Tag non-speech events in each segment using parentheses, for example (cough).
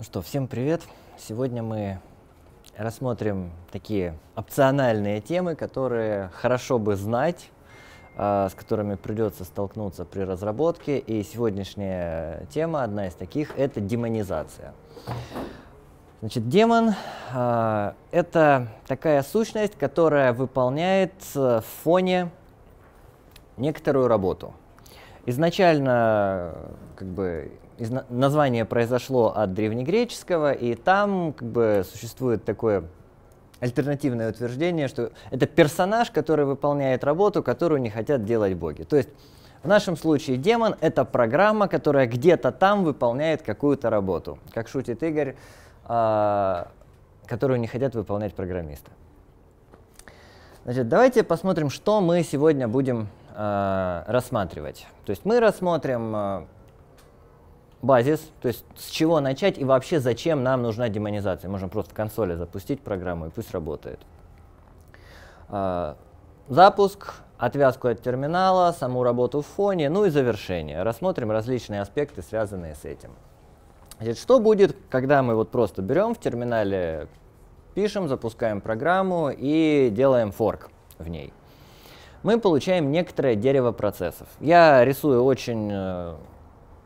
Ну что, всем привет! Сегодня мы рассмотрим такие опциональные темы, которые хорошо бы знать, а, с которыми придется столкнуться при разработке. И сегодняшняя тема, одна из таких, это демонизация. Значит, демон а, это такая сущность, которая выполняет э, в фоне некоторую работу. Изначально как бы название произошло от древнегреческого, и там как бы существует такое альтернативное утверждение, что это персонаж, который выполняет работу, которую не хотят делать боги. То есть в нашем случае демон — это программа, которая где-то там выполняет какую-то работу. Как шутит Игорь, а, которую не хотят выполнять программисты. Значит, давайте посмотрим, что мы сегодня будем а, рассматривать. То есть мы рассмотрим а, базис, то есть с чего начать и вообще зачем нам нужна демонизация. Можно просто в консоли запустить программу и пусть работает. А, запуск, отвязку от терминала, саму работу в фоне, ну и завершение. Рассмотрим различные аспекты, связанные с этим. Значит, что будет, когда мы вот просто берем в терминале, пишем, запускаем программу и делаем форк в ней? Мы получаем некоторое дерево процессов. Я рисую очень э,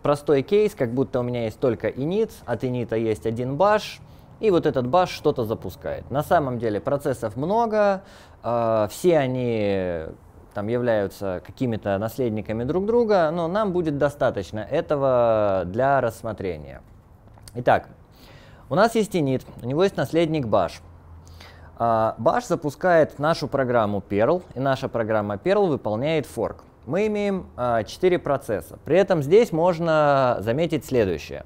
простой кейс, как будто у меня есть только init, от init есть один bash, и вот этот bash что-то запускает. На самом деле процессов много, э, все они там являются какими-то наследниками друг друга, но нам будет достаточно этого для рассмотрения. Итак, у нас есть init, у него есть наследник bash. Bash э, запускает нашу программу Perl, и наша программа Perl выполняет fork мы имеем э, а, 4 процесса. При этом здесь можно заметить следующее,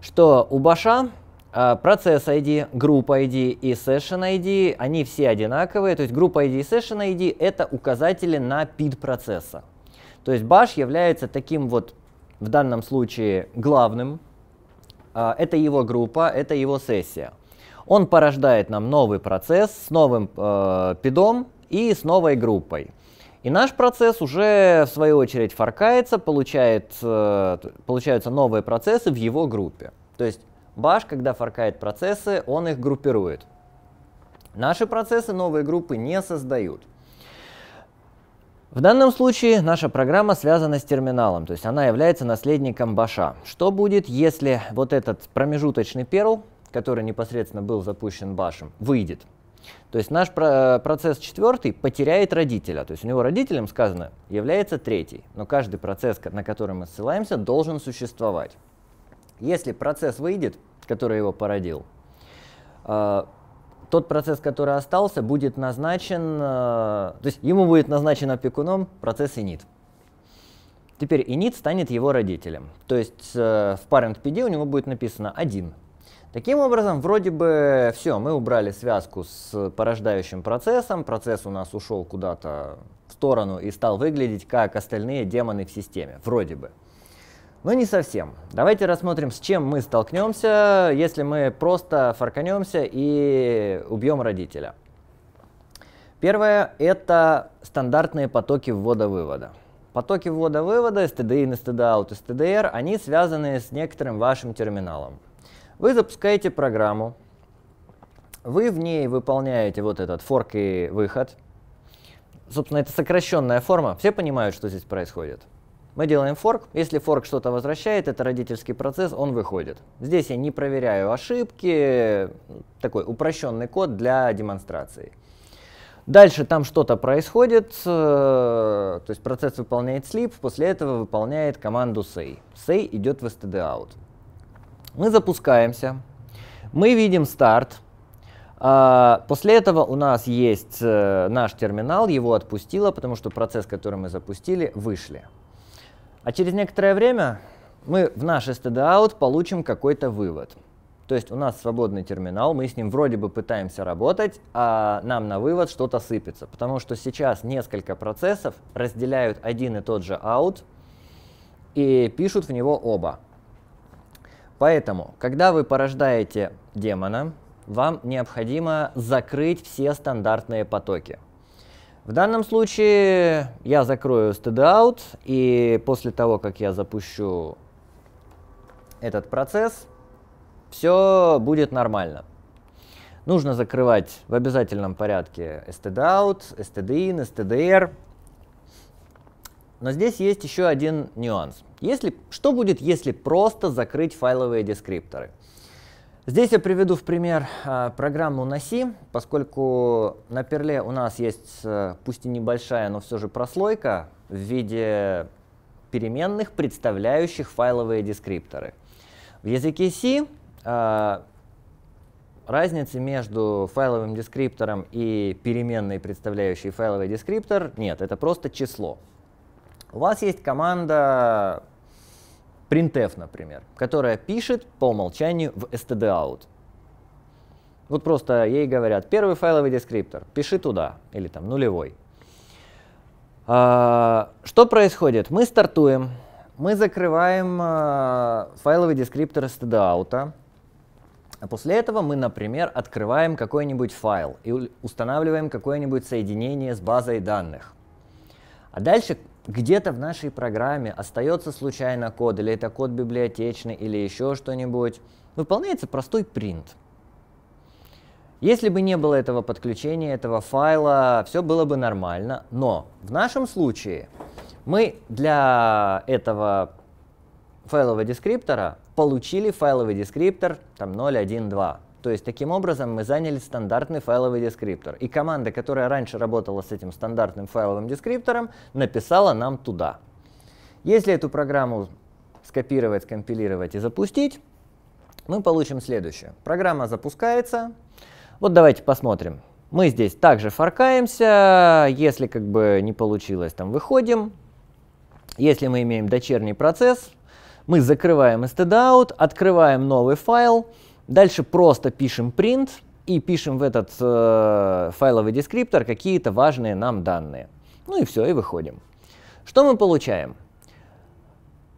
что у Баша э, процесс ID, группа ID и session ID, они все одинаковые, то есть группа ID и session ID это указатели на PID процесса. То есть Bash является таким вот в данном случае главным, э, это его группа, это его сессия. Он порождает нам новый процесс с новым э, пидом и с новой группой. И наш процесс уже, в свою очередь, фаркается, получает, э, получаются новые процессы в его группе. То есть баш, когда фаркает процессы, он их группирует. Наши процессы новые группы не создают. В данном случае наша программа связана с терминалом, то есть она является наследником баша. Что будет, если вот этот промежуточный перл, который непосредственно был запущен башем, выйдет? То есть наш э, процесс четвертый потеряет родителя. То есть у него родителем сказано является третий. Но каждый процесс, на который мы ссылаемся, должен существовать. Если процесс выйдет, который его породил, э, тот процесс, который остался, будет назначен, э, то есть ему будет назначен опекуном процесс инит. Теперь инит станет его родителем. То есть в parent PD у него будет написано один. Таким образом, вроде бы все, мы убрали связку с порождающим процессом, процесс у нас ушел куда-то в сторону и стал выглядеть как остальные демоны в системе, вроде бы. Но не совсем. Давайте рассмотрим, с чем мы столкнемся, если мы просто фарканемся и убьем родителя. Первое – это стандартные потоки ввода-вывода. Потоки ввода-вывода, std in, std out, stdr, они связаны с некоторым вашим терминалом. Вы запускаете программу, вы в ней выполняете вот этот форк и выход. Собственно, это сокращенная форма, все понимают, что здесь происходит. Мы делаем форк, если форк что-то возвращает, это родительский процесс, он выходит. Здесь я не проверяю ошибки, такой упрощенный код для демонстрации. Дальше там что-то происходит, э, то есть процесс выполняет sleep, после этого выполняет команду say. Say идет в std out. Мы запускаемся, мы видим старт. А, после этого у нас есть э, наш терминал, его отпустило, потому что процесс, который мы запустили, вышли. А через некоторое время мы в наш std-out получим какой-то вывод. То есть у нас свободный терминал, мы с ним вроде бы пытаемся работать, а нам на вывод что-то сыпется, потому что сейчас несколько процессов разделяют один и тот же out и пишут в него оба. Поэтому, когда вы порождаете демона, вам необходимо закрыть все стандартные потоки. В данном случае я закрою std и после того, как я запущу этот процесс, все будет нормально. Нужно закрывать в обязательном порядке std-out, std-in, stdr, но здесь есть еще один нюанс. Если, что будет, если просто закрыть файловые дескрипторы? Здесь я приведу в пример э, программу на C, поскольку на перле у нас есть, э, пусть и небольшая, но все же прослойка в виде переменных, представляющих файловые дескрипторы. В языке C э, а, разницы между файловым дескриптором и переменной, представляющей файловый дескриптор, нет, это просто число. У вас есть команда printf, например, которая пишет по умолчанию в stdout. Вот просто ей говорят, первый файловый дескриптор, пиши туда, или там нулевой. А, что происходит? Мы стартуем, мы закрываем а, файловый дескриптор stdout, а после этого мы, например, открываем какой-нибудь файл и устанавливаем какое-нибудь соединение с базой данных. А дальше где-то в нашей программе остается случайно код, или это код библиотечный, или еще что-нибудь, выполняется простой print. Если бы не было этого подключения, этого файла, все было бы нормально, но в нашем случае мы для этого файлового дескриптора получили файловый дескриптор там 0.1.2. То есть таким образом мы заняли стандартный файловый дескриптор. И команда, которая раньше работала с этим стандартным файловым дескриптором, написала нам туда. Если эту программу скопировать, скомпилировать и запустить, мы получим следующее. Программа запускается. Вот давайте посмотрим. Мы здесь также фаркаемся, если как бы не получилось, там выходим. Если мы имеем дочерний процесс, мы закрываем stdout, открываем новый файл, Дальше просто пишем print и пишем в этот э, файловый дескриптор какие-то важные нам данные. Ну и все, и выходим. Что мы получаем?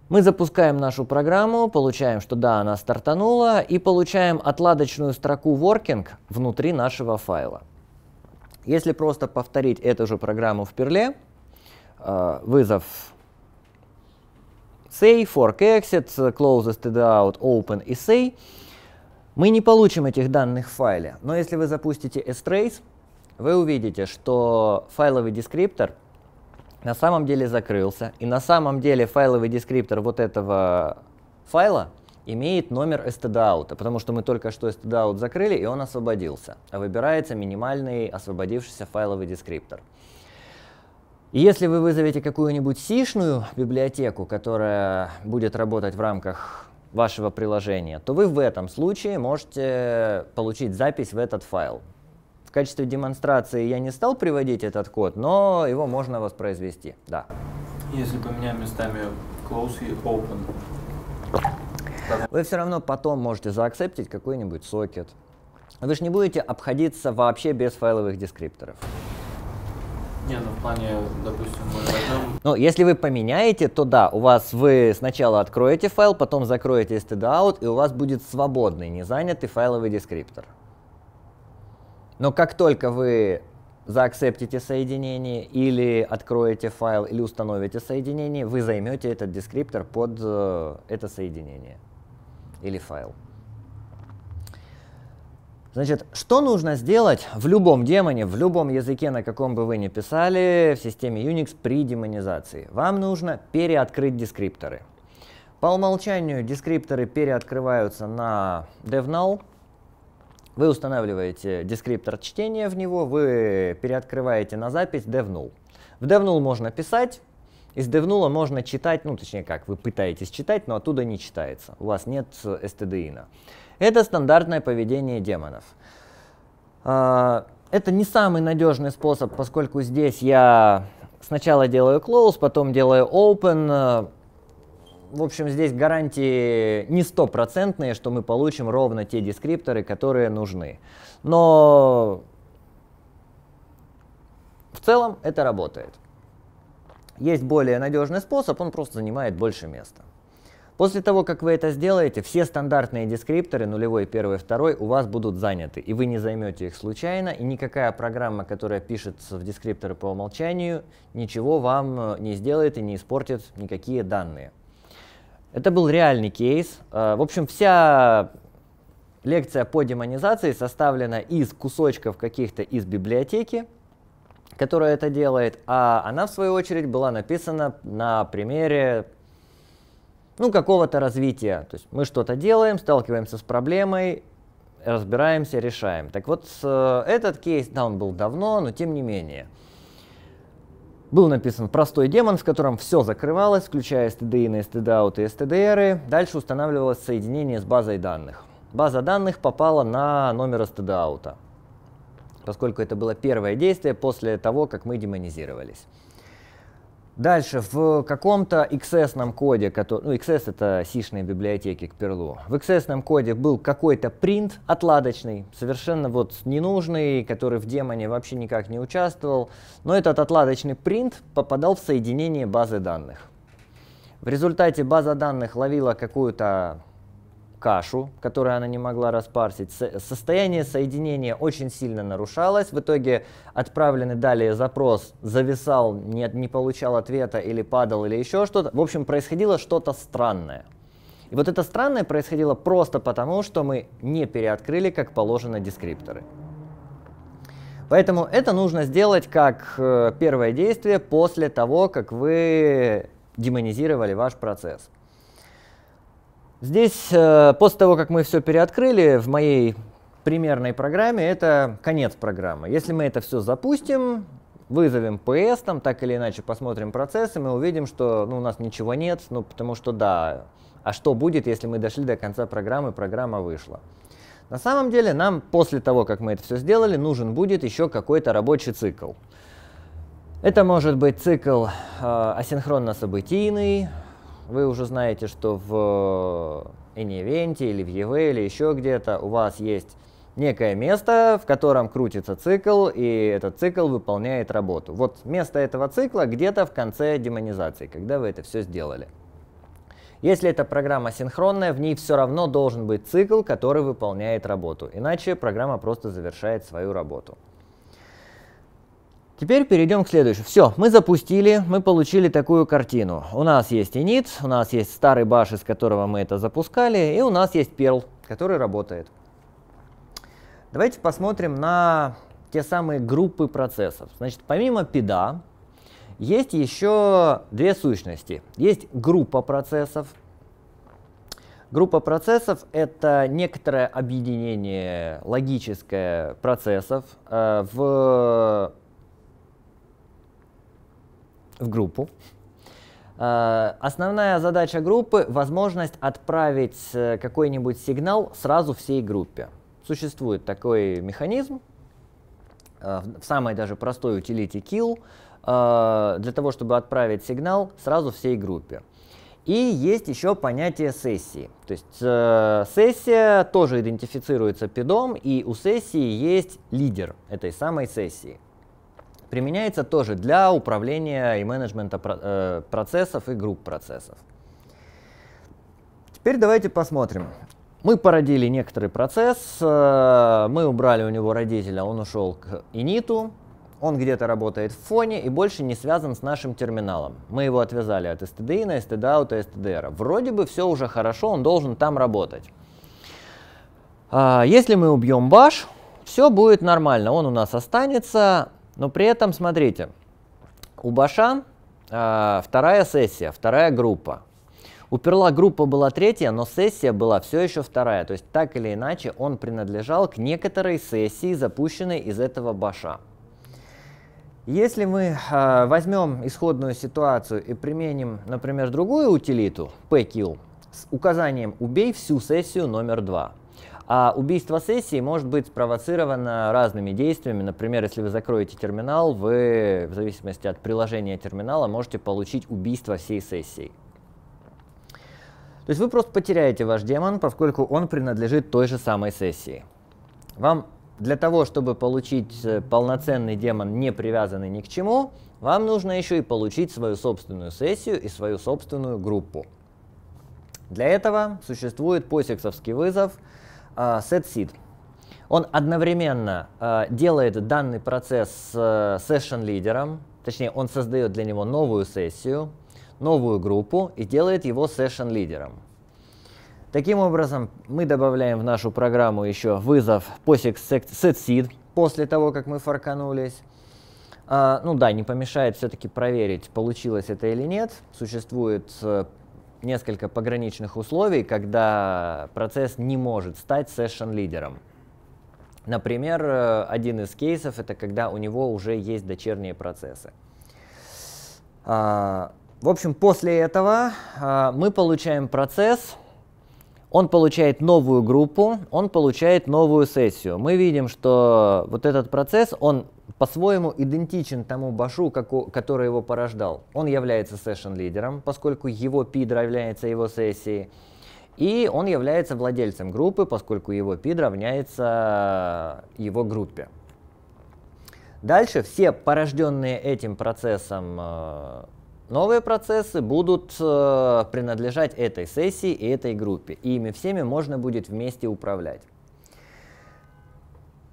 Мы запускаем нашу программу, получаем, что да, она стартанула, и получаем отладочную строку working внутри нашего файла. Если просто повторить эту же программу в перле, э, вызов say, fork exit, close std out, open и say, мы не получим этих данных в файле, но если вы запустите strace, вы увидите, что файловый дескриптор на самом деле закрылся, и на самом деле файловый дескриптор вот этого файла имеет номер stdout, потому что мы только что stdout закрыли, и он освободился. А выбирается минимальный освободившийся файловый дескриптор. И если вы вызовете какую-нибудь сишную библиотеку, которая будет работать в рамках вашего приложения, то вы в этом случае можете получить запись в этот файл. В качестве демонстрации я не стал приводить этот код, но его можно воспроизвести. Да. Если поменяем местами close и open. Вы все равно потом можете заакцептить какой-нибудь сокет. Вы же не будете обходиться вообще без файловых дескрипторов. Не, ну в плане, допустим, мы но если вы поменяете, то да, у вас вы сначала откроете файл, потом закроете std-out, и у вас будет свободный, не занятый файловый дескриптор. Но как только вы заакцептите соединение или откроете файл или установите соединение, вы займете этот дескриптор под э, это соединение или файл. Значит, что нужно сделать в любом демоне, в любом языке, на каком бы вы ни писали, в системе Unix при демонизации? Вам нужно переоткрыть дескрипторы. По умолчанию дескрипторы переоткрываются на DevNull. Вы устанавливаете дескриптор чтения в него, вы переоткрываете на запись DevNull. В DevNull можно писать, из DevNull можно читать, ну точнее как, вы пытаетесь читать, но оттуда не читается, у вас нет stdin. -а. Это стандартное поведение демонов. А, это не самый надежный способ, поскольку здесь я сначала делаю close, потом делаю open. А, в общем, здесь гарантии не стопроцентные, что мы получим ровно те дескрипторы, которые нужны. Но в целом это работает. Есть более надежный способ, он просто занимает больше места. После того, как вы это сделаете, все стандартные дескрипторы, нулевой, первый, второй, у вас будут заняты, и вы не займете их случайно, и никакая программа, которая пишется в дескрипторы по умолчанию, ничего вам э, не сделает и не испортит никакие данные. Это был реальный кейс. Э, в общем, вся лекция по демонизации составлена из кусочков каких-то из библиотеки, которая это делает, а она, в свою очередь, была написана на примере ну, какого-то развития. То есть мы что-то делаем, сталкиваемся с проблемой, разбираемся, решаем. Так вот, с, э, этот кейс, да, он был давно, но тем не менее. Был написан простой демон, в котором все закрывалось, включая std std-out и stdr. Дальше устанавливалось соединение с базой данных. База данных попала на номер std-out, поскольку это было первое действие после того, как мы демонизировались. Дальше, в каком-то XS коде, который, ну XS это сишные библиотеки к перлу, в XS коде был какой-то принт отладочный, совершенно вот ненужный, который в демоне вообще никак не участвовал, но этот отладочный принт попадал в соединение базы данных. В результате база данных ловила какую-то кашу, которую она не могла распарсить. Состояние соединения очень сильно нарушалось. В итоге отправленный далее запрос зависал, не, не получал ответа или падал, или еще что-то. В общем, происходило что-то странное. И вот это странное происходило просто потому, что мы не переоткрыли, как положено, дескрипторы. Поэтому это нужно сделать как э, первое действие после того, как вы демонизировали ваш процесс. Здесь, э, после того, как мы все переоткрыли, в моей примерной программе это конец программы. Если мы это все запустим, вызовем PS, там так или иначе посмотрим процессы, мы увидим, что ну, у нас ничего нет, ну потому что да, а что будет, если мы дошли до конца программы, программа вышла. На самом деле нам после того, как мы это все сделали, нужен будет еще какой-то рабочий цикл. Это может быть цикл э, асинхронно-событийный, вы уже знаете, что в э, Инивенте или в ЕВ или еще где-то у вас есть некое место, в котором крутится цикл, и этот цикл выполняет работу. Вот место этого цикла где-то в конце демонизации, когда вы это все сделали. Если эта программа синхронная, в ней все равно должен быть цикл, который выполняет работу, иначе программа просто завершает свою работу. Теперь перейдем к следующему. Все, мы запустили, мы получили такую картину. У нас есть init, у нас есть старый баш, из которого мы это запускали, и у нас есть perl, который работает. Давайте посмотрим на те самые группы процессов. Значит, помимо пида, есть еще две сущности. Есть группа процессов. Группа процессов — это некоторое объединение логическое процессов э, в в группу. Э, основная задача группы – возможность отправить э, какой-нибудь сигнал сразу всей группе. Существует такой механизм, э, в самой даже простой утилите kill, для того, чтобы отправить сигнал сразу всей группе. И есть еще понятие сессии. То есть сессия тоже идентифицируется пидом, и у сессии есть лидер этой самой сессии применяется тоже для управления и менеджмента э, процессов и групп процессов. Теперь давайте посмотрим. Мы породили некоторый процесс, э, мы убрали у него родителя, он ушел к иниту, он где-то работает в фоне и больше не связан с нашим терминалом. Мы его отвязали от STD на STDOUT и STDR. Вроде бы все уже хорошо, он должен там работать. А, если мы убьем баш, все будет нормально, он у нас останется, но при этом, смотрите, у Баша э, а, вторая сессия, вторая группа. У Перла группа была третья, но сессия была все еще вторая. То есть так или иначе он принадлежал к некоторой сессии, запущенной из этого Баша. Если мы э, а, возьмем исходную ситуацию и применим, например, другую утилиту, pkill, с указанием «убей всю сессию номер два. А убийство сессии может быть спровоцировано разными действиями. Например, если вы закроете терминал, вы в зависимости от приложения терминала можете получить убийство всей сессии. То есть вы просто потеряете ваш демон, поскольку он принадлежит той же самой сессии. Вам для того, чтобы получить э, полноценный демон, не привязанный ни к чему, вам нужно еще и получить свою собственную сессию и свою собственную группу. Для этого существует посексовский вызов – а, SetSeed. Он одновременно а, делает данный процесс с э, session-лидером, точнее, он создает для него новую сессию, новую группу и делает его session-лидером. Таким образом, мы добавляем в нашу программу еще вызов POSIX setSeed после того, как мы форканулись. А, ну да, не помешает все-таки проверить, получилось это или нет. Существует э, несколько пограничных условий, когда процесс не может стать сессион-лидером. Например, э, один из кейсов это когда у него уже есть дочерние процессы. А, в общем, после этого а, мы получаем процесс, он получает новую группу, он получает новую сессию. Мы видим, что вот этот процесс, он по-своему идентичен тому башу, как, который его порождал. Он является сессион-лидером, поскольку его пидра равняется его сессии, И он является владельцем группы, поскольку его пид равняется его группе. Дальше все порожденные этим процессом э, новые процессы будут э, принадлежать этой сессии и этой группе. И ими всеми можно будет вместе управлять.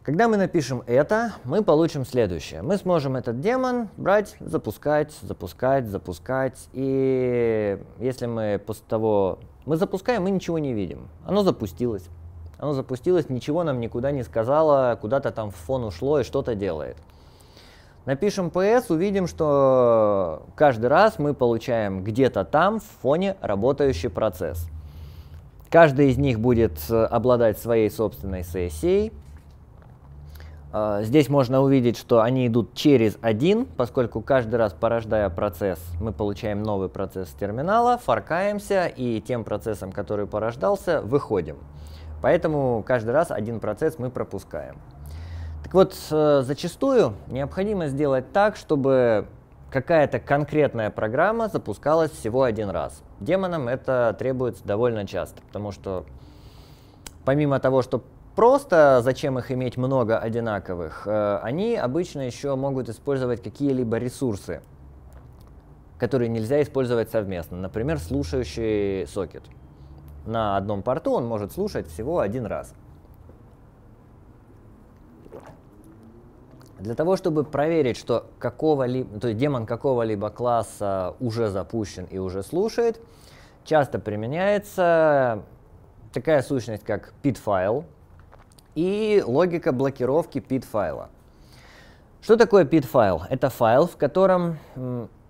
Когда мы напишем это, мы получим следующее. Мы сможем этот демон брать, запускать, запускать, запускать. И если мы после того... Мы запускаем, мы ничего не видим. Оно запустилось. Оно запустилось, ничего нам никуда не сказала, куда-то там в фон ушло и что-то делает. Напишем PS, увидим, что каждый раз мы получаем где-то там в фоне работающий процесс. Каждый из них будет э, обладать своей собственной сессией. А, здесь можно увидеть, что они идут через один, поскольку каждый раз, порождая процесс, мы получаем новый процесс терминала, фаркаемся и тем процессом, который порождался, выходим. Поэтому каждый раз один процесс мы пропускаем. Так вот, э, зачастую необходимо сделать так, чтобы какая-то конкретная программа запускалась всего один раз. Демонам это требуется довольно часто, потому что помимо того, что просто зачем их иметь много одинаковых, э, они обычно еще могут использовать какие-либо ресурсы, которые нельзя использовать совместно. Например, слушающий сокет. На одном порту он может слушать всего один раз. Для того, чтобы проверить, что какого-либо, то есть демон какого-либо класса уже запущен и уже слушает, часто применяется такая сущность, как pit файл и логика блокировки PID-файла. Что такое PID-файл? Это файл, в котором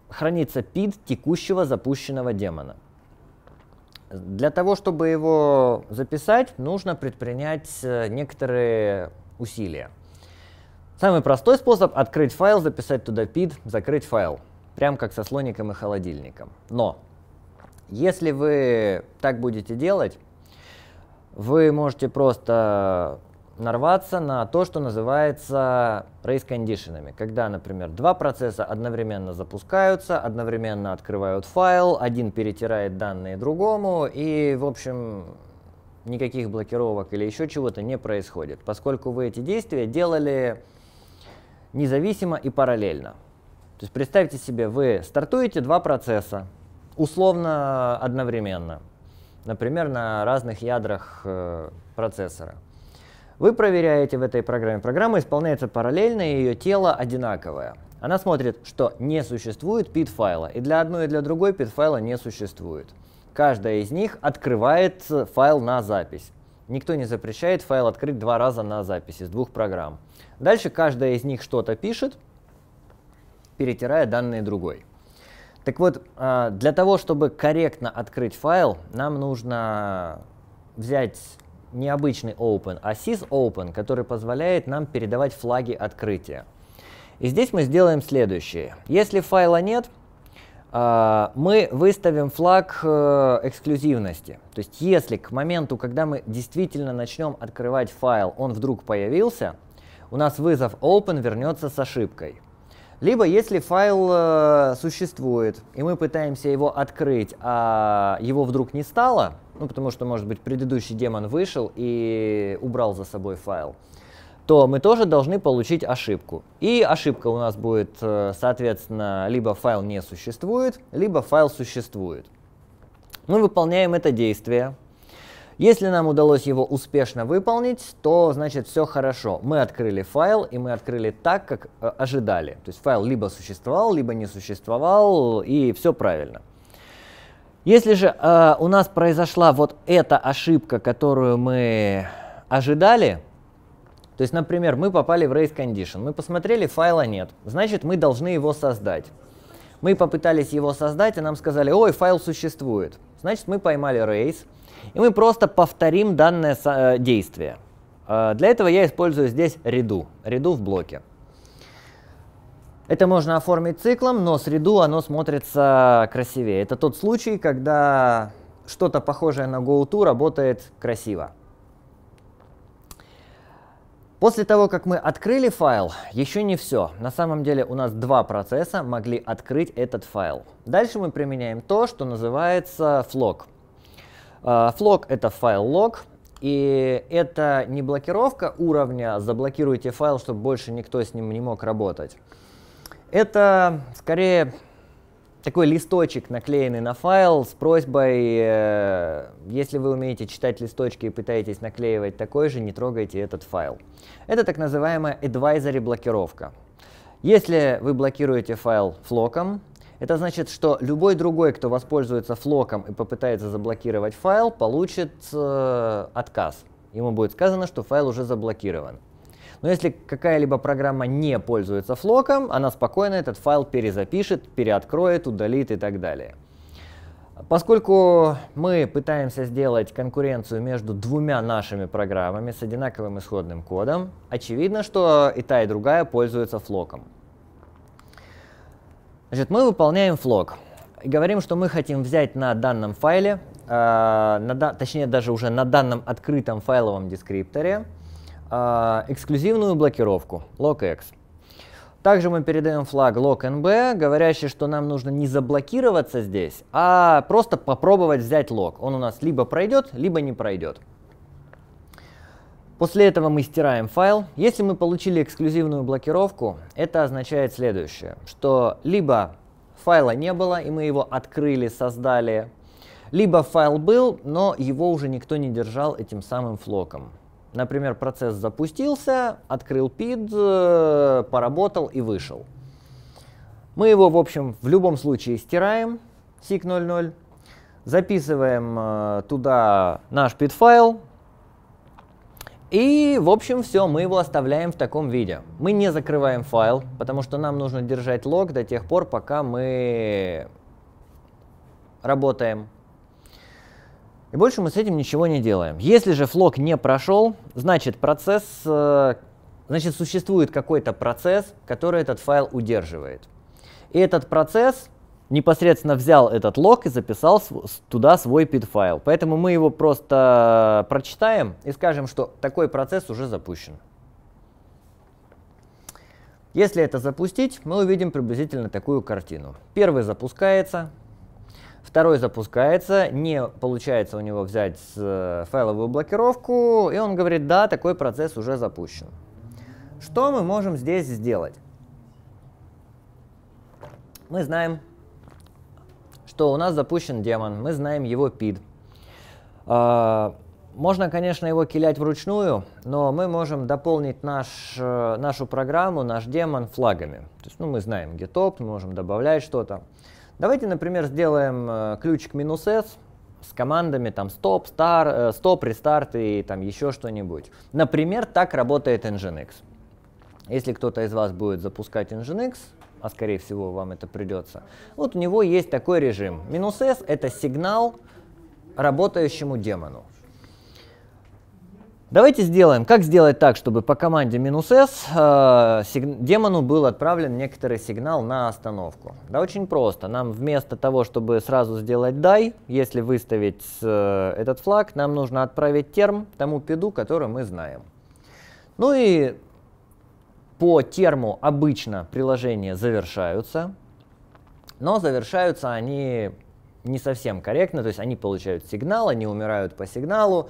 хранится PID текущего запущенного демона. Для того, чтобы его записать, нужно предпринять э, некоторые усилия. Самый простой способ – открыть файл, записать туда PID, закрыть файл. Прям как со слоником и холодильником. Но если вы так будете делать, вы можете просто нарваться на то, что называется рейс-кондишенами, когда, например, два процесса одновременно запускаются, одновременно открывают файл, один перетирает данные другому, и, в общем, никаких блокировок или еще чего-то не происходит, поскольку вы эти действия делали независимо и параллельно. То есть представьте себе, вы стартуете два процесса, условно одновременно, например, на разных ядрах э, процессора. Вы проверяете в этой программе. Программа исполняется параллельно, и ее тело одинаковое. Она смотрит, что не существует PID-файла, и для одной и для другой PID-файла не существует. Каждая из них открывает э, файл на запись. Никто не запрещает файл открыть два раза на запись из двух программ. Дальше каждая из них что-то пишет, перетирая данные другой. Так вот, а, для того, чтобы корректно открыть файл, нам нужно взять необычный open, а sys open, который позволяет нам передавать флаги открытия. И здесь мы сделаем следующее. Если файла нет, а, мы выставим флаг э, эксклюзивности. То есть если к моменту, когда мы действительно начнем открывать файл, он вдруг появился, у нас вызов open вернется с ошибкой. Либо если файл э, существует, и мы пытаемся его открыть, а его вдруг не стало, ну потому что, может быть, предыдущий демон вышел и убрал за собой файл, то мы тоже должны получить ошибку. И ошибка у нас будет, э, соответственно, либо файл не существует, либо файл существует. Мы выполняем это действие, если нам удалось его успешно выполнить, то значит все хорошо. Мы открыли файл, и мы открыли так, как э, ожидали. То есть файл либо существовал, либо не существовал, и все правильно. Если же э, у нас произошла вот эта ошибка, которую мы ожидали, то есть, например, мы попали в race condition, мы посмотрели, файла нет, значит, мы должны его создать. Мы попытались его создать, и нам сказали, ой, файл существует. Значит, мы поймали race, и мы просто повторим данное э, действие. Э, для этого я использую здесь ряду, ряду в блоке. Это можно оформить циклом, но с ряду оно смотрится красивее. Это тот случай, когда что-то похожее на GoTo работает красиво. После того, как мы открыли файл, еще не все. На самом деле у нас два процесса могли открыть этот файл. Дальше мы применяем то, что называется флог. А, флог это файл лог, и это не блокировка уровня, заблокируйте файл, чтобы больше никто с ним не мог работать. Это скорее такой листочек, наклеенный на файл, с просьбой, э, если вы умеете читать листочки и пытаетесь наклеивать такой же, не трогайте этот файл. Это так называемая advisory блокировка. Если вы блокируете файл флоком, это значит, что любой другой, кто воспользуется флоком и попытается заблокировать файл, получит э, отказ. Ему будет сказано, что файл уже заблокирован. Но если какая-либо программа не пользуется флоком, она спокойно этот файл перезапишет, переоткроет, удалит и так далее. Поскольку мы пытаемся сделать конкуренцию между двумя нашими программами с одинаковым исходным кодом, очевидно, что и та, и другая пользуются флоком. Значит, мы выполняем флог. И говорим, что мы хотим взять на данном файле, э, на, точнее даже уже на данном открытом файловом дескрипторе, э, эксклюзивную блокировку logx. Также мы передаем флаг lock_nb, говорящий, что нам нужно не заблокироваться здесь, а просто попробовать взять лог. Он у нас либо пройдет, либо не пройдет. После этого мы стираем файл. Если мы получили эксклюзивную блокировку, это означает следующее, что либо файла не было, и мы его открыли, создали, либо файл был, но его уже никто не держал этим самым флоком. Например, процесс запустился, открыл PID, э, поработал и вышел. Мы его, в общем, в любом случае стираем, SIG00, записываем э, туда наш PID-файл, и, в общем, все, мы его оставляем в таком виде. Мы не закрываем файл, потому что нам нужно держать лог до тех пор, пока мы работаем. И больше мы с этим ничего не делаем. Если же флог не прошел, значит процесс, э, значит существует какой-то процесс, который этот файл удерживает. И этот процесс непосредственно взял этот лог и записал туда свой PID-файл. Поэтому мы его просто э, прочитаем и скажем, что такой процесс уже запущен. Если это запустить, мы увидим приблизительно такую картину. Первый запускается, второй запускается, не получается у него взять э, файловую блокировку, и он говорит, да, такой процесс уже запущен. Что мы можем здесь сделать? Мы знаем, что у нас запущен демон, мы знаем его пид. А, можно, конечно, его килять вручную, но мы можем дополнить наш, э, нашу программу, наш демон флагами. То есть, ну, мы знаем где мы можем добавлять что-то. Давайте, например, сделаем э, ключик минус S с командами там стоп, стар, э, стоп, рестарт и там еще что-нибудь. Например, так работает Nginx. Если кто-то из вас будет запускать Nginx, а скорее всего вам это придется, вот у него есть такой режим. Минус S — это сигнал работающему демону. Давайте сделаем, как сделать так, чтобы по команде минус S э, демону был отправлен некоторый сигнал на остановку. Да очень просто, нам вместо того, чтобы сразу сделать дай, если выставить э, этот флаг, нам нужно отправить терм тому пиду, который мы знаем. Ну и по терму обычно приложения завершаются, но завершаются они не совсем корректно, то есть они получают сигнал, они умирают по сигналу,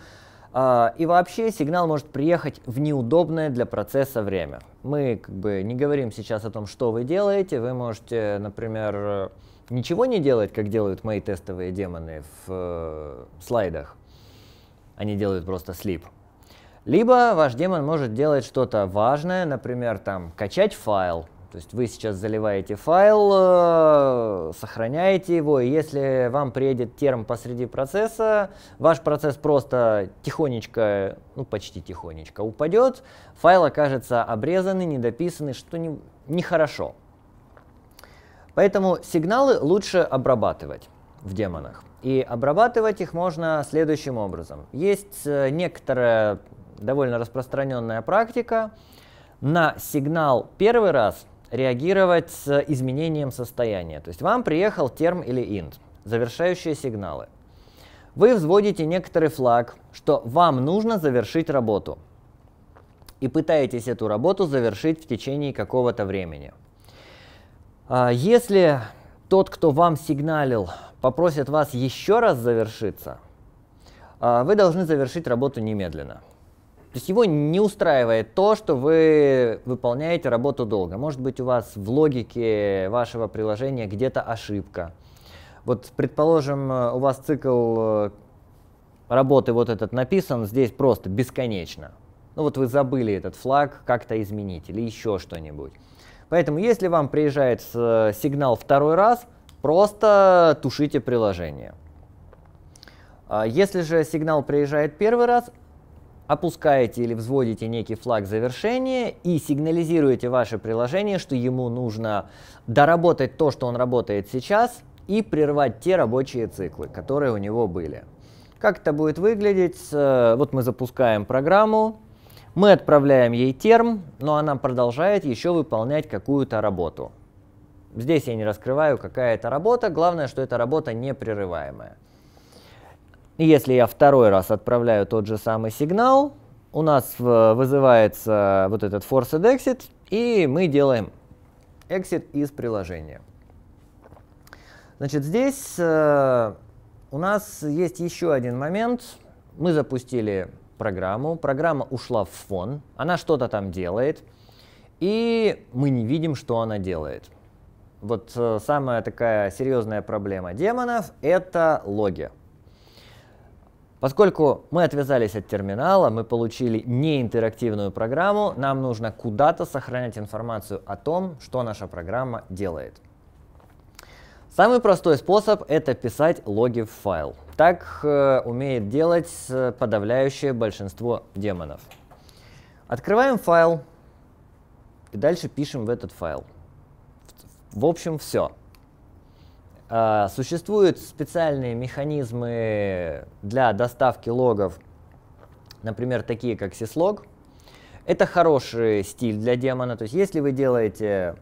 а, и вообще сигнал может приехать в неудобное для процесса время. Мы как бы не говорим сейчас о том, что вы делаете. Вы можете, например, ничего не делать, как делают мои тестовые демоны в э, слайдах. Они делают просто слип. Либо ваш демон может делать что-то важное, например, там, качать файл. То есть вы сейчас заливаете файл, э, сохраняете его, и если вам приедет терм посреди процесса, ваш процесс просто тихонечко, ну почти тихонечко упадет, файл окажется обрезанный, недописанный, что не, нехорошо. Поэтому сигналы лучше обрабатывать в демонах. И обрабатывать их можно следующим образом. Есть э, некоторая довольно распространенная практика, на сигнал первый раз реагировать с изменением состояния. То есть вам приехал терм или int, завершающие сигналы. Вы взводите некоторый флаг, что вам нужно завершить работу. И пытаетесь эту работу завершить в течение какого-то времени. А, если тот, кто вам сигналил, попросит вас еще раз завершиться, а, вы должны завершить работу немедленно. То есть его не устраивает то, что вы выполняете работу долго. Может быть, у вас в логике вашего приложения где-то ошибка. Вот, предположим, э, у вас цикл э, работы вот этот написан здесь просто бесконечно. Ну вот вы забыли этот флаг как-то изменить или еще что-нибудь. Поэтому если вам приезжает э, сигнал второй раз, просто тушите приложение. А если же сигнал приезжает первый раз, опускаете или взводите некий флаг завершения и сигнализируете ваше приложение, что ему нужно доработать то, что он работает сейчас, и прервать те рабочие циклы, которые у него были. Как это будет выглядеть? Э, вот мы запускаем программу, мы отправляем ей терм, но она продолжает еще выполнять какую-то работу. Здесь я не раскрываю, какая это работа, главное, что эта работа непрерываемая. Если я второй раз отправляю тот же самый сигнал, у нас вызывается вот этот forced exit, и мы делаем exit из приложения. Значит, здесь э, у нас есть еще один момент. Мы запустили программу, программа ушла в фон, она что-то там делает, и мы не видим, что она делает. Вот э, самая такая серьезная проблема демонов — это логи. Поскольку мы отвязались от терминала, мы получили неинтерактивную программу, нам нужно куда-то сохранять информацию о том, что наша программа делает. Самый простой способ – это писать логи в файл. Так э, умеет делать э, подавляющее большинство демонов. Открываем файл и дальше пишем в этот файл. В общем, все. А, существуют специальные механизмы для доставки логов, например, такие как syslog. Это хороший стиль для демона. То есть если вы делаете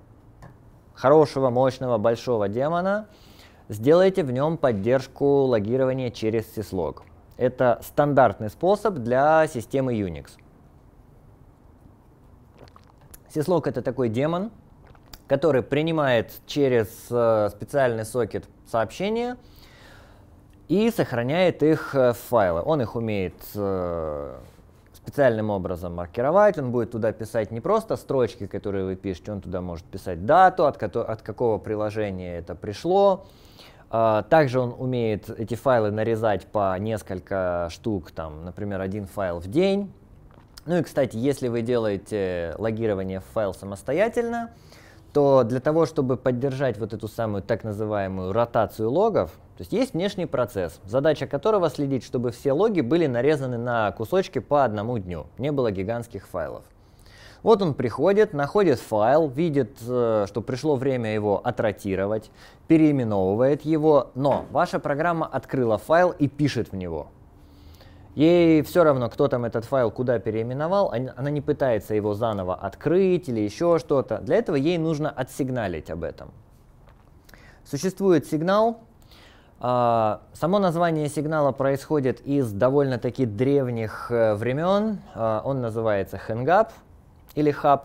хорошего, мощного, большого демона, сделайте в нем поддержку логирования через syslog. Это стандартный способ для системы Unix. Syslog это такой демон, который принимает через э, специальный сокет сообщения и сохраняет их э, в файлы. Он их умеет э, специальным образом маркировать, он будет туда писать не просто строчки, которые вы пишете, он туда может писать дату, от, от какого приложения это пришло. А, также он умеет эти файлы нарезать по несколько штук, там, например, один файл в день. Ну и, кстати, если вы делаете логирование в файл самостоятельно, то для того, чтобы поддержать вот эту самую так называемую ротацию логов, то есть есть внешний процесс, задача которого следить, чтобы все логи были нарезаны на кусочки по одному дню, не было гигантских файлов. Вот он приходит, находит файл, видит, э, что пришло время его отротировать, переименовывает его, но ваша программа открыла файл и пишет в него. Ей все равно, кто там этот файл куда переименовал, она не пытается его заново открыть или еще что-то. Для этого ей нужно отсигналить об этом. Существует сигнал. А, само название сигнала происходит из довольно-таки древних э, времен. А, он называется HangUp или Hub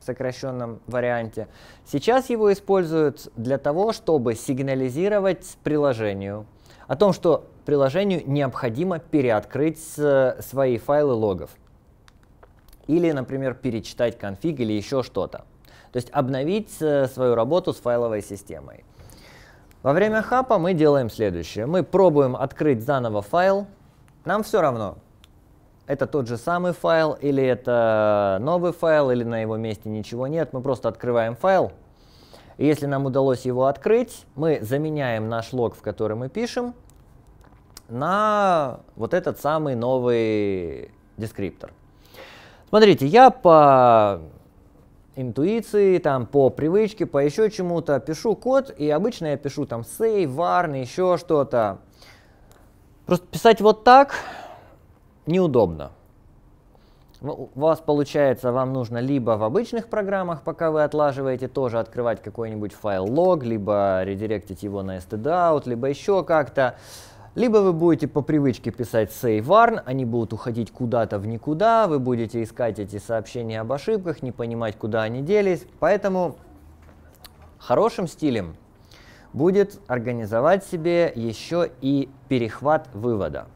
в сокращенном варианте. Сейчас его используют для того, чтобы сигнализировать приложению о том, что приложению необходимо переоткрыть э, свои файлы логов. Или, например, перечитать конфиг или еще что-то. То есть обновить э, свою работу с файловой системой. Во время хапа мы делаем следующее. Мы пробуем открыть заново файл. Нам все равно, это тот же самый файл, или это новый файл, или на его месте ничего нет. Мы просто открываем файл. И если нам удалось его открыть, мы заменяем наш лог, в который мы пишем, на вот этот самый новый дескриптор. Смотрите, я по интуиции, там, по привычке, по еще чему-то пишу код, и обычно я пишу там save, varn, еще что-то. Просто писать вот так неудобно. У вас получается, вам нужно либо в обычных программах, пока вы отлаживаете, тоже открывать какой-нибудь файл лог, либо редиректить его на stdout, либо еще как-то. Либо вы будете по привычке писать say warn, они будут уходить куда-то в никуда, вы будете искать эти сообщения об ошибках, не понимать, куда они делись. Поэтому хорошим стилем будет организовать себе еще и перехват вывода.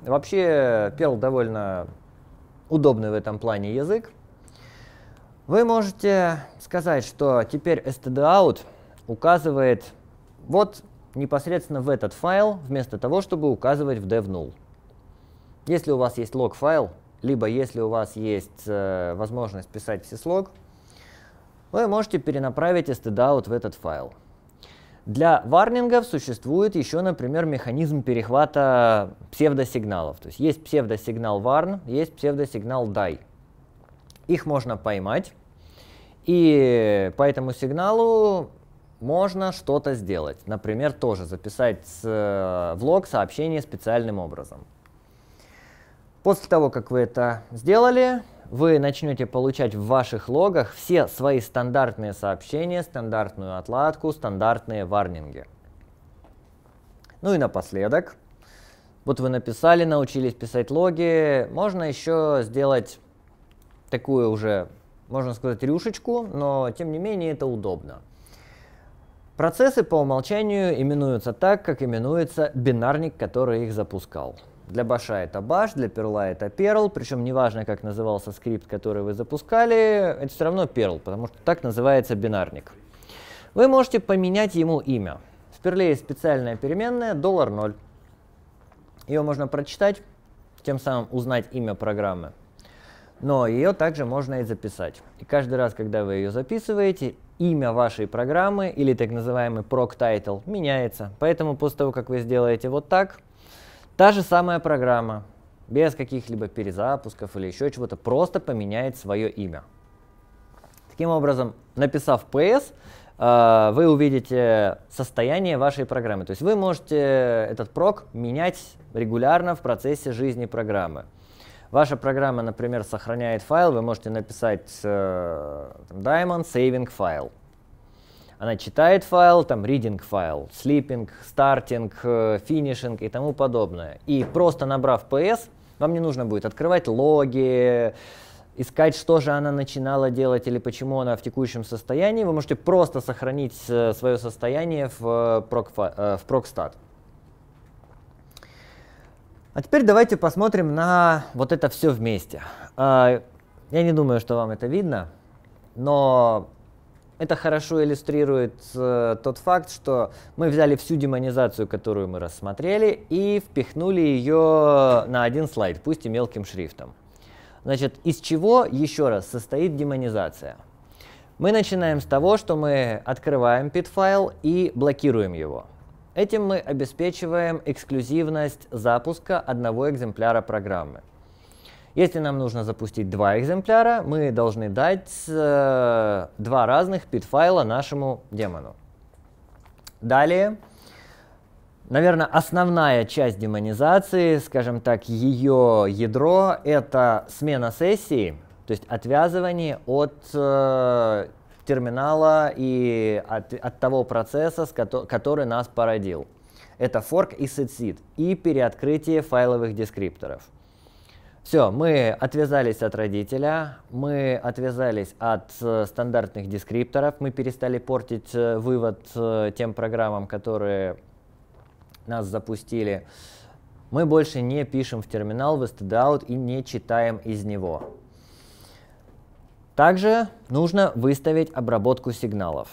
Вообще, Perl довольно удобный в этом плане язык. Вы можете сказать, что теперь std out указывает вот непосредственно в этот файл, вместо того, чтобы указывать в dev.null. Если у вас есть лог-файл, либо если у вас есть э, возможность писать syslog, вы можете перенаправить stdout в этот файл. Для варнингов существует еще, например, механизм перехвата псевдосигналов. То есть есть псевдосигнал warn, есть псевдосигнал die. Их можно поймать, и по этому сигналу можно что-то сделать. Например, тоже записать с, э, влог сообщение специальным образом. После того, как вы это сделали, вы начнете получать в ваших логах все свои стандартные сообщения, стандартную отладку, стандартные варнинги. Ну и напоследок, вот вы написали, научились писать логи, можно еще сделать такую уже, можно сказать, рюшечку, но тем не менее это удобно. Процессы по умолчанию именуются так, как именуется бинарник, который их запускал. Для баша это баш, для перла это перл, причем неважно, как назывался скрипт, который вы запускали, это все равно перл, потому что так называется бинарник. Вы можете поменять ему имя. В перле есть специальная переменная доллар 0. Ее можно прочитать, тем самым узнать имя программы. Но ее также можно и записать. И каждый раз, когда вы ее записываете, имя вашей программы или так называемый proc title меняется. Поэтому после того, как вы сделаете вот так, та же самая программа, без каких-либо перезапусков или еще чего-то, просто поменяет свое имя. Таким образом, написав PS, э, вы увидите состояние вашей программы. То есть вы можете этот прок менять регулярно в процессе жизни программы. Ваша программа, например, сохраняет файл, вы можете написать э, diamond saving file. Она читает файл, там reading файл, sleeping, starting, э, finishing и тому подобное. И просто набрав PS, вам не нужно будет открывать логи, искать, что же она начинала делать или почему она в текущем состоянии. Вы можете просто сохранить э, свое состояние в, э, прок, в прокстат. А теперь давайте посмотрим на вот это все вместе. А, я не думаю, что вам это видно, но это хорошо иллюстрирует э, тот факт, что мы взяли всю демонизацию, которую мы рассмотрели, и впихнули ее на один слайд, пусть и мелким шрифтом. Значит, из чего еще раз состоит демонизация? Мы начинаем с того, что мы открываем пит-файл и блокируем его. Этим мы обеспечиваем эксклюзивность запуска одного экземпляра программы. Если нам нужно запустить два экземпляра, мы должны дать э, два разных pid файла нашему демону. Далее, наверное, основная часть демонизации, скажем так, ее ядро — это смена сессии, то есть отвязывание от э, терминала и от, от того процесса, который нас породил. Это fork и сетсид и переоткрытие файловых дескрипторов. Все, мы отвязались от родителя, мы отвязались от э, стандартных дескрипторов, мы перестали портить э, вывод э, тем программам, которые нас запустили. Мы больше не пишем в терминал в stdout и не читаем из него. Также нужно выставить обработку сигналов.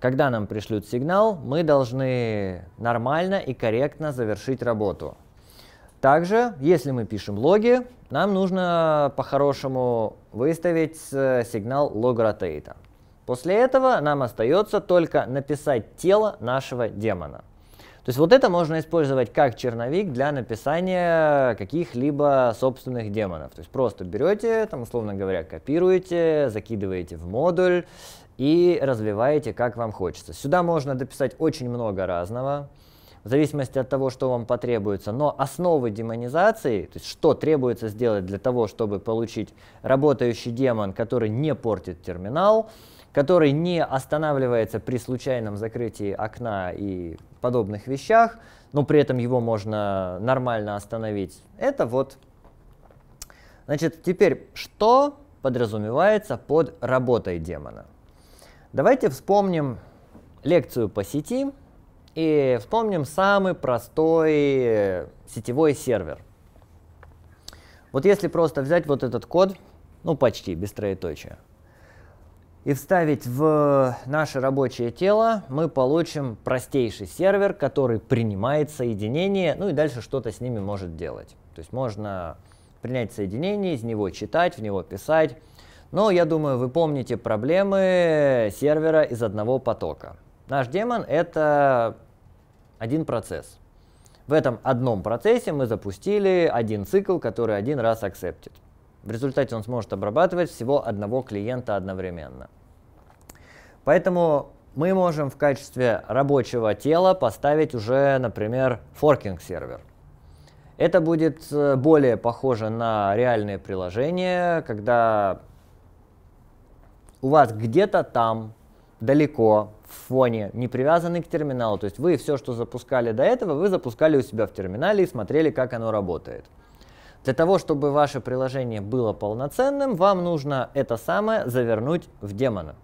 Когда нам пришлют сигнал, мы должны нормально и корректно завершить работу. Также, если мы пишем логи, нам нужно по-хорошему выставить э, сигнал лог-ротейта. После этого нам остается только написать тело нашего демона. То есть вот это можно использовать как черновик для написания каких-либо собственных демонов. То есть просто берете, там, условно говоря, копируете, закидываете в модуль и развиваете как вам хочется. Сюда можно дописать очень много разного в зависимости от того, что вам потребуется. Но основы демонизации, то есть что требуется сделать для того, чтобы получить работающий демон, который не портит терминал, который не останавливается при случайном закрытии окна и подобных вещах, но при этом его можно нормально остановить. Это вот. Значит, теперь что подразумевается под работой демона? Давайте вспомним лекцию по сети и вспомним самый простой э, сетевой сервер. Вот если просто взять вот этот код, ну почти без троеточия, и вставить в наше рабочее тело, мы получим простейший сервер, который принимает соединение, ну и дальше что-то с ними может делать. То есть можно принять соединение, из него читать, в него писать. Но я думаю, вы помните проблемы сервера из одного потока. Наш демон — это один процесс. В этом одном процессе мы запустили один цикл, который один раз акцептит. В результате он сможет обрабатывать всего одного клиента одновременно. Поэтому мы можем в качестве рабочего тела поставить уже, например, форкинг сервер. Это будет э, более похоже на реальные приложения, когда у вас где-то там, далеко, в фоне, не привязаны к терминалу. То есть вы все, что запускали до этого, вы запускали у себя в терминале и смотрели, как оно работает. Для того, чтобы ваше приложение было полноценным, вам нужно это самое завернуть в демона.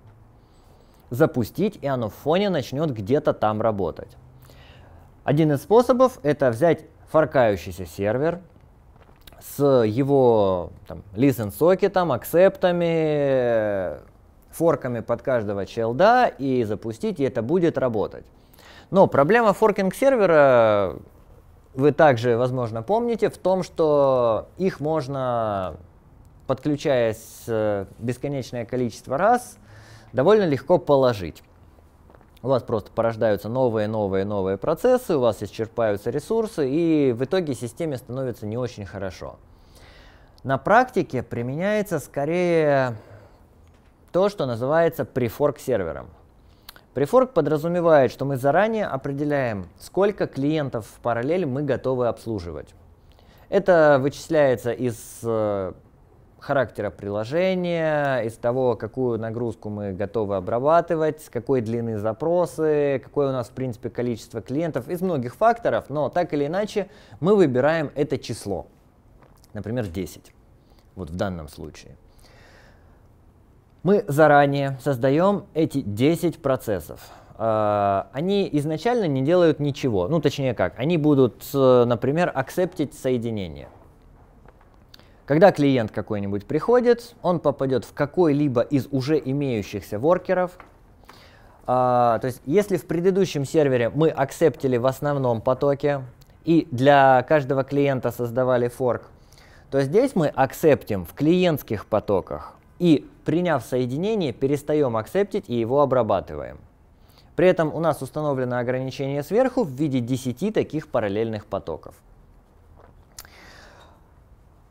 Запустить, и оно в фоне начнет где-то там работать. Один из способов – это взять форкающийся сервер, с его там, listen сокетом, акцептами, форками под каждого челда и запустить, и это будет работать. Но проблема форкинг сервера вы также, возможно, помните, в том, что их можно, подключаясь э, бесконечное количество раз, довольно легко положить. У вас просто порождаются новые, новые, новые процессы, у вас исчерпаются ресурсы, и в итоге системе становится не очень хорошо. На практике применяется скорее то, что называется префорк сервером. Префорк подразумевает, что мы заранее определяем, сколько клиентов в параллель мы готовы обслуживать. Это вычисляется из э, характера приложения, из того, какую нагрузку мы готовы обрабатывать, с какой длины запросы, какое у нас, в принципе, количество клиентов, из многих факторов, но так или иначе мы выбираем это число, например, 10, вот в данном случае. Мы заранее создаем эти 10 процессов. А, они изначально не делают ничего, ну точнее как, они будут, э, например, акцептить соединение. Когда клиент какой-нибудь приходит, он попадет в какой-либо из уже имеющихся воркеров, а, то есть если в предыдущем сервере мы акцептили в основном потоке и для каждого клиента создавали форк, то здесь мы акцептим в клиентских потоках и Приняв соединение, перестаем акцептить и его обрабатываем. При этом у нас установлено ограничение сверху в виде 10 таких параллельных потоков.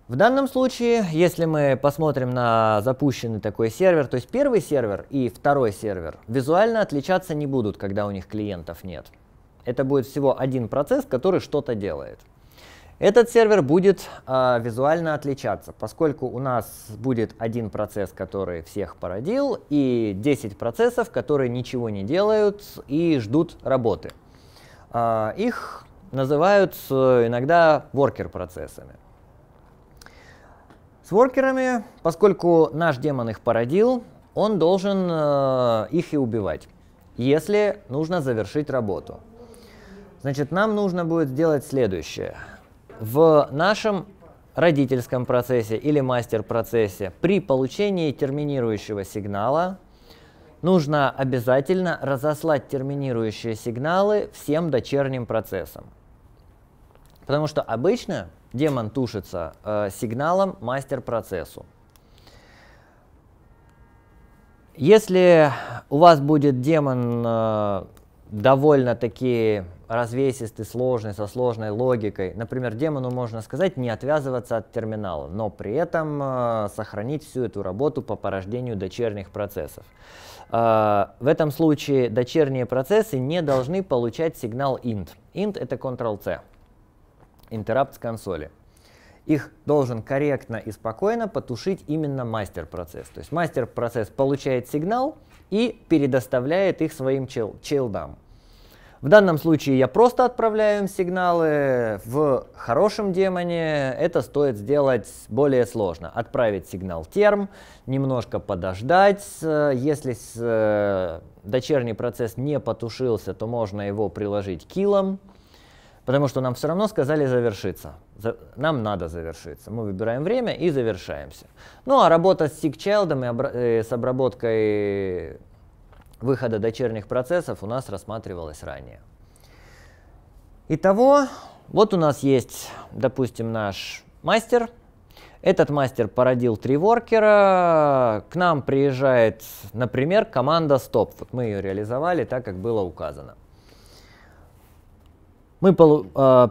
В данном случае, если мы посмотрим на запущенный такой сервер, то есть первый сервер и второй сервер визуально отличаться не будут, когда у них клиентов нет. Это будет всего один процесс, который что-то делает. Этот сервер будет э, визуально отличаться, поскольку у нас будет один процесс, который всех породил, и 10 процессов, которые ничего не делают и ждут работы. Э, их называют иногда воркер-процессами. С воркерами, поскольку наш демон их породил, он должен э, их и убивать, если нужно завершить работу. Значит, нам нужно будет сделать следующее в нашем родительском процессе или мастер-процессе при получении терминирующего сигнала нужно обязательно разослать терминирующие сигналы всем дочерним процессам. Потому что обычно демон тушится э, сигналом мастер-процессу. Если у вас будет демон э, довольно-таки развесистый, сложный, со сложной логикой. Например, демону можно сказать не отвязываться от терминала, но при этом э, сохранить всю эту работу по порождению дочерних процессов. Э, в этом случае дочерние процессы не должны получать сигнал int. int это Ctrl-C, интеррапт с консоли. Их должен корректно и спокойно потушить именно мастер-процесс. То есть мастер-процесс получает сигнал и передоставляет их своим чел чилдам. В данном случае я просто отправляю им сигналы. В хорошем демоне это стоит сделать более сложно. Отправить сигнал терм, немножко подождать. Э, если э, дочерний процесс не потушился, то можно его приложить килом. Потому что нам все равно сказали завершиться. Нам надо завершиться. Мы выбираем время и завершаемся. Ну а работа с SigChild и э, с обработкой выхода дочерних процессов у нас рассматривалось ранее. Итого, вот у нас есть, допустим, наш мастер. Этот мастер породил три воркера. К нам приезжает, например, команда стоп. Вот мы ее реализовали так, как было указано. Мы э,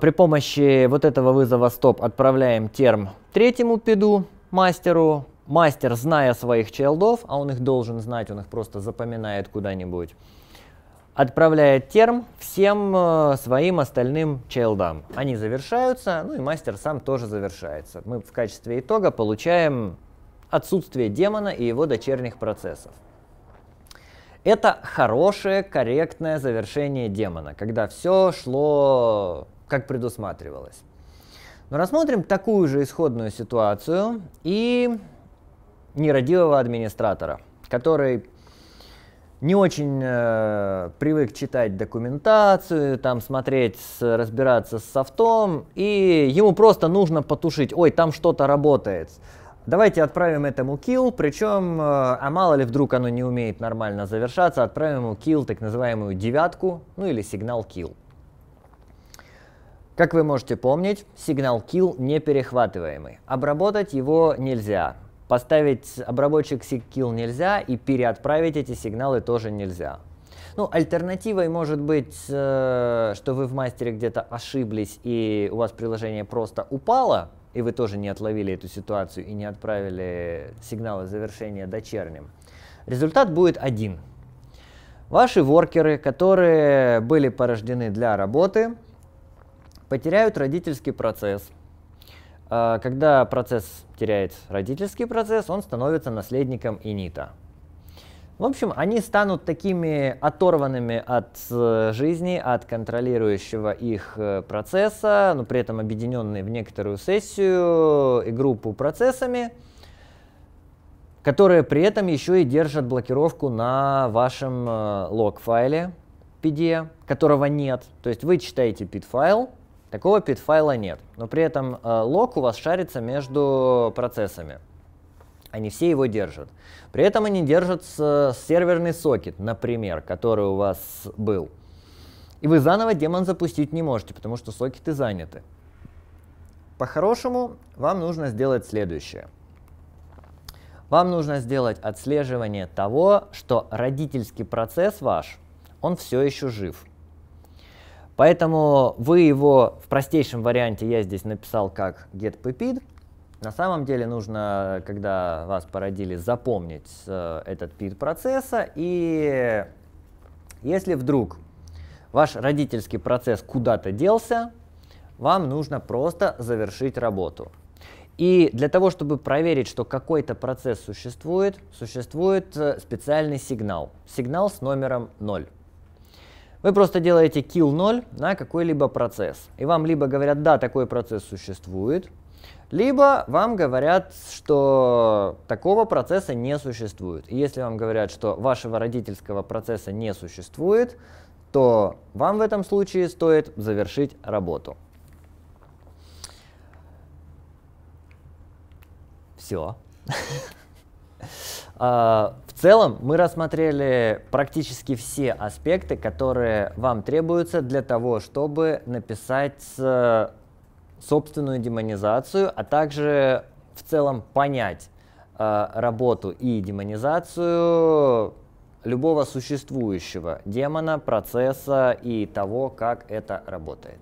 при помощи вот этого вызова стоп отправляем терм третьему пиду мастеру, мастер, зная своих чайлдов, а он их должен знать, он их просто запоминает куда-нибудь, отправляет терм всем э, своим остальным чайлдам. Они завершаются, ну и мастер сам тоже завершается. Мы в качестве итога получаем отсутствие демона и его дочерних процессов. Это хорошее, корректное завершение демона, когда все шло как предусматривалось. Но рассмотрим такую же исходную ситуацию и нерадивого администратора, который не очень э, привык читать документацию, там смотреть, с, разбираться с софтом, и ему просто нужно потушить, ой, там что-то работает. Давайте отправим этому kill, причем, э, а мало ли вдруг оно не умеет нормально завершаться, отправим ему kill, так называемую девятку, ну или сигнал kill. Как вы можете помнить, сигнал kill не перехватываемый. Обработать его нельзя. Поставить обработчик SigKill нельзя, и переотправить эти сигналы тоже нельзя. Ну, альтернативой может быть, э, что вы в мастере где-то ошиблись, и у вас приложение просто упало, и вы тоже не отловили эту ситуацию и не отправили сигналы завершения дочерним. Результат будет один. Ваши воркеры, которые были порождены для работы, потеряют родительский процесс – а, когда процесс теряет родительский процесс, он становится наследником инита. В общем, они станут такими оторванными от э, жизни, от контролирующего их э, процесса, но при этом объединенные в некоторую сессию и группу процессами, которые при этом еще и держат блокировку на вашем э, лог-файле, PDE, которого нет. То есть вы читаете PID-файл, Такого PID-файла нет, но при этом э, лог у вас шарится между процессами. Они все его держат. При этом они держат э, серверный сокет, например, который у вас был. И вы заново демон запустить не можете, потому что сокеты заняты. По-хорошему, вам нужно сделать следующее. Вам нужно сделать отслеживание того, что родительский процесс ваш, он все еще жив. Поэтому вы его в простейшем варианте, я здесь написал как getPipid. На самом деле нужно, когда вас породили, запомнить э, этот PID процесса. И если вдруг ваш родительский процесс куда-то делся, вам нужно просто завершить работу. И для того, чтобы проверить, что какой-то процесс существует, существует э, специальный сигнал. Сигнал с номером 0. Вы просто делаете kill 0 на какой-либо процесс. И вам либо говорят, да, такой процесс существует, либо вам говорят, что такого процесса не существует. И если вам говорят, что вашего родительского процесса не существует, то вам в этом случае стоит завершить работу. Все. (laughs) А, целом мы рассмотрели практически все аспекты, которые вам требуются для того, чтобы написать э, собственную демонизацию, а также в целом понять э, работу и демонизацию любого существующего демона, процесса и того, как это работает.